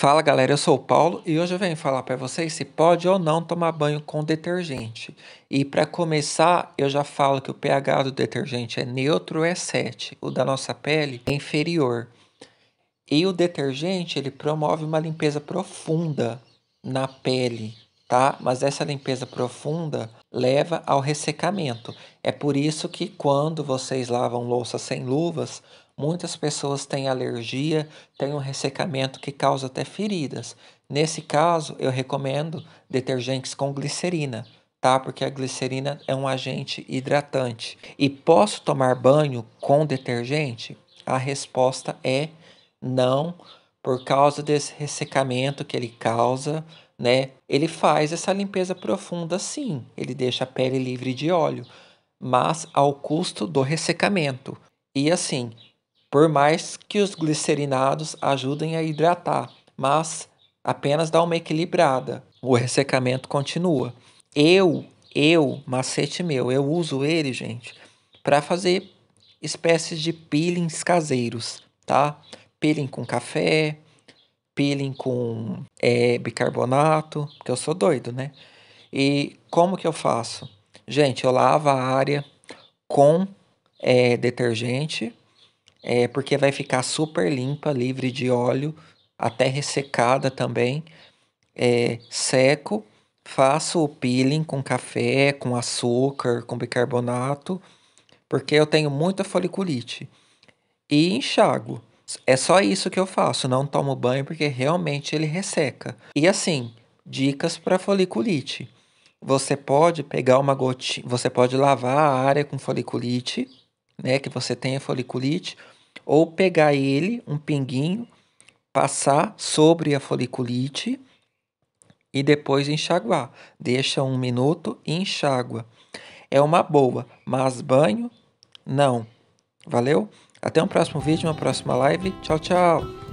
Fala galera, eu sou o Paulo e hoje eu venho falar para vocês se pode ou não tomar banho com detergente. E para começar, eu já falo que o pH do detergente é neutro é 7, o da nossa pele é inferior. E o detergente, ele promove uma limpeza profunda na pele, tá? Mas essa limpeza profunda leva ao ressecamento. É por isso que quando vocês lavam louça sem luvas, Muitas pessoas têm alergia, têm um ressecamento que causa até feridas. Nesse caso, eu recomendo detergentes com glicerina, tá? Porque a glicerina é um agente hidratante. E posso tomar banho com detergente? A resposta é não, por causa desse ressecamento que ele causa, né? Ele faz essa limpeza profunda sim, ele deixa a pele livre de óleo, mas ao custo do ressecamento. E assim, por mais que os glicerinados ajudem a hidratar, mas apenas dá uma equilibrada. O ressecamento continua. Eu, eu, macete meu, eu uso ele, gente, para fazer espécies de peelings caseiros, tá? Peeling com café, peeling com é, bicarbonato, porque eu sou doido, né? E como que eu faço? Gente, eu lavo a área com é, detergente é, porque vai ficar super limpa, livre de óleo, até ressecada também. É, seco, faço o peeling com café, com açúcar, com bicarbonato, porque eu tenho muita foliculite. E enxago. É só isso que eu faço, não tomo banho porque realmente ele resseca. E assim, dicas para foliculite. Você pode pegar uma gotinha, você pode lavar a área com foliculite né, que você tenha foliculite, ou pegar ele, um pinguinho, passar sobre a foliculite e depois enxaguar. Deixa um minuto e enxágua. É uma boa, mas banho, não. Valeu? Até um próximo vídeo, uma próxima live. Tchau, tchau!